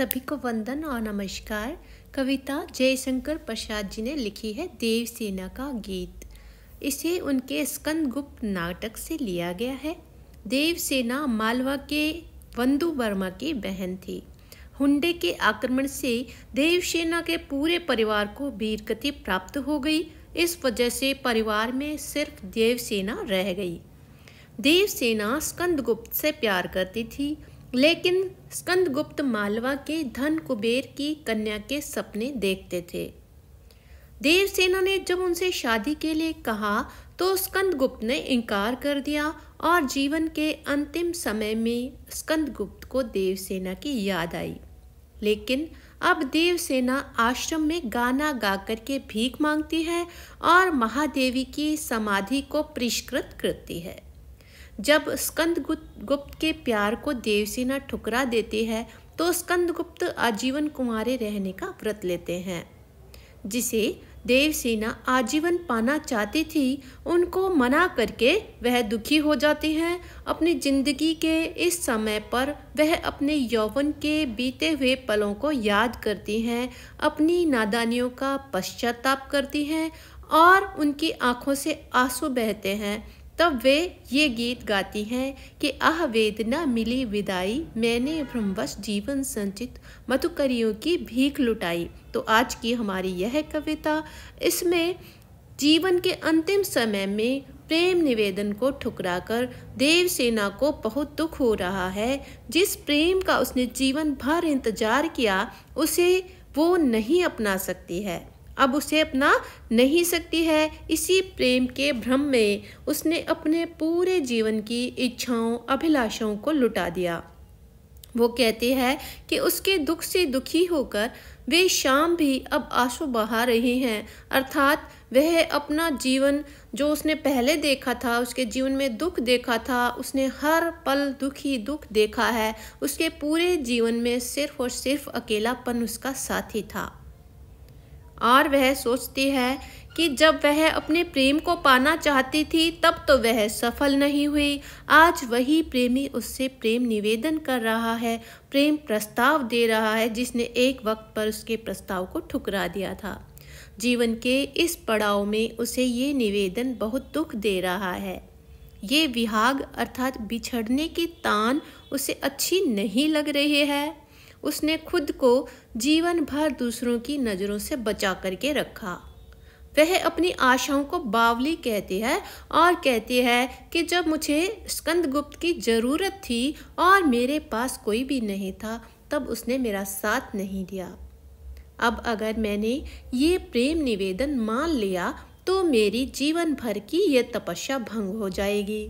सभी को वंदन और नमस्कार कविता जयशंकर प्रसाद जी ने लिखी है देवसेना का गीत इसे उनके स्कंदगुप्त नाटक से लिया गया है देवसेना मालवा के वंदु वर्मा की बहन थी हुंडे के आक्रमण से देवसेना के पूरे परिवार को वीरगति प्राप्त हो गई इस वजह से परिवार में सिर्फ देवसेना रह गई देवसेना स्कंदगुप्त से प्यार करती थी लेकिन स्कंदगुप्त मालवा के धन कुबेर की कन्या के सपने देखते थे देवसेना ने जब उनसे शादी के लिए कहा तो स्कंदगुप्त ने इनकार कर दिया और जीवन के अंतिम समय में स्कंदगुप्त को देवसेना की याद आई लेकिन अब देवसेना आश्रम में गाना गाकर के भीख मांगती है और महादेवी की समाधि को परिष्कृत करती है जब स्कंद गुप्त के प्यार को देवसेना ठुकरा देती है तो स्कंदगुप्त आजीवन कुमारे रहने का व्रत लेते हैं जिसे देवसेना आजीवन पाना चाहती थी उनको मना करके वह दुखी हो जाती हैं अपनी जिंदगी के इस समय पर वह अपने यौवन के बीते हुए पलों को याद करती हैं अपनी नादानियों का पश्चाताप करती हैं और उनकी आंखों से आंसू बहते हैं तब वे ये गीत गाती हैं कि आह वेदना मिली विदाई मैंने भ्रमवश जीवन संचित मधुकरियों की भीख लुटाई तो आज की हमारी यह कविता इसमें जीवन के अंतिम समय में प्रेम निवेदन को ठुकराकर देवसेना को बहुत दुख हो रहा है जिस प्रेम का उसने जीवन भर इंतजार किया उसे वो नहीं अपना सकती है अब उसे अपना नहीं सकती है इसी प्रेम के भ्रम में उसने अपने पूरे जीवन की इच्छाओं अभिलाषाओं को लुटा दिया वो कहती है कि उसके दुख से दुखी होकर वे शाम भी अब आंसू बहा रही हैं अर्थात वह अपना जीवन जो उसने पहले देखा था उसके जीवन में दुख देखा था उसने हर पल दुखी दुख देखा है उसके पूरे जीवन में सिर्फ और सिर्फ अकेलापन उसका साथी था और वह सोचती है कि जब वह अपने प्रेम को पाना चाहती थी तब तो वह सफल नहीं हुई आज वही प्रेमी उससे प्रेम निवेदन कर रहा है प्रेम प्रस्ताव दे रहा है जिसने एक वक्त पर उसके प्रस्ताव को ठुकरा दिया था जीवन के इस पड़ाव में उसे ये निवेदन बहुत दुख दे रहा है ये विहाग अर्थात बिछड़ने की तान उसे अच्छी नहीं लग रही है उसने खुद को जीवन भर दूसरों की नज़रों से बचा करके रखा वह अपनी आशाओं को बावली कहती है और कहती है कि जब मुझे स्कंदगुप्त की ज़रूरत थी और मेरे पास कोई भी नहीं था तब उसने मेरा साथ नहीं दिया अब अगर मैंने ये प्रेम निवेदन मान लिया तो मेरी जीवन भर की ये तपस्या भंग हो जाएगी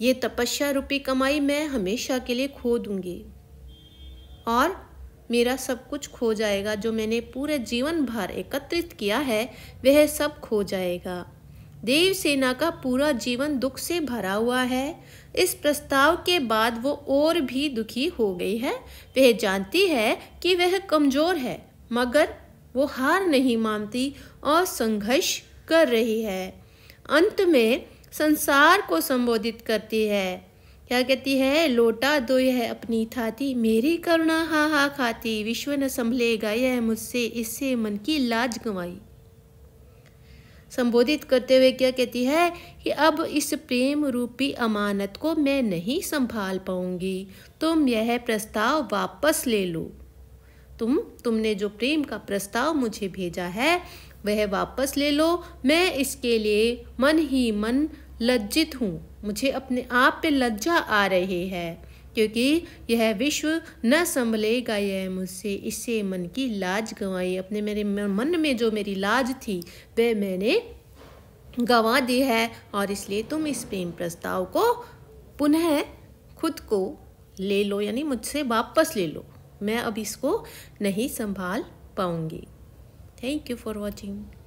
ये तपस्या रूपी कमाई मैं हमेशा के लिए खो दूंगी और मेरा सब कुछ खो जाएगा जो मैंने पूरे जीवन भर एकत्रित किया है वह सब खो जाएगा देव सेना का पूरा जीवन दुख से भरा हुआ है इस प्रस्ताव के बाद वो और भी दुखी हो गई है वह जानती है कि वह कमज़ोर है मगर वो हार नहीं मानती और संघर्ष कर रही है अंत में संसार को संबोधित करती है क्या कहती है लोटा दो यह अपनी थाती मेरी करुणा हा हा खाती विश्व न संभलेगा यह मुझसे इससे मन की लाज गंवाई संबोधित करते हुए क्या कहती है कि अब इस प्रेम रूपी अमानत को मैं नहीं संभाल पाऊंगी तुम यह प्रस्ताव वापस ले लो तुम तुमने जो प्रेम का प्रस्ताव मुझे भेजा है वह वापस ले लो मैं इसके लिए मन ही मन लज्जित हूँ मुझे अपने आप पे लज्जा आ रही है क्योंकि यह विश्व न संभलेगा यह मुझसे इससे मन की लाज गंवाई अपने मेरे मन में जो मेरी लाज थी वह मैंने गंवा दी है और इसलिए तुम इस प्रेम प्रस्ताव को पुनः खुद को ले लो यानी मुझसे वापस ले लो मैं अब इसको नहीं संभाल पाऊंगी थैंक यू फॉर वॉचिंग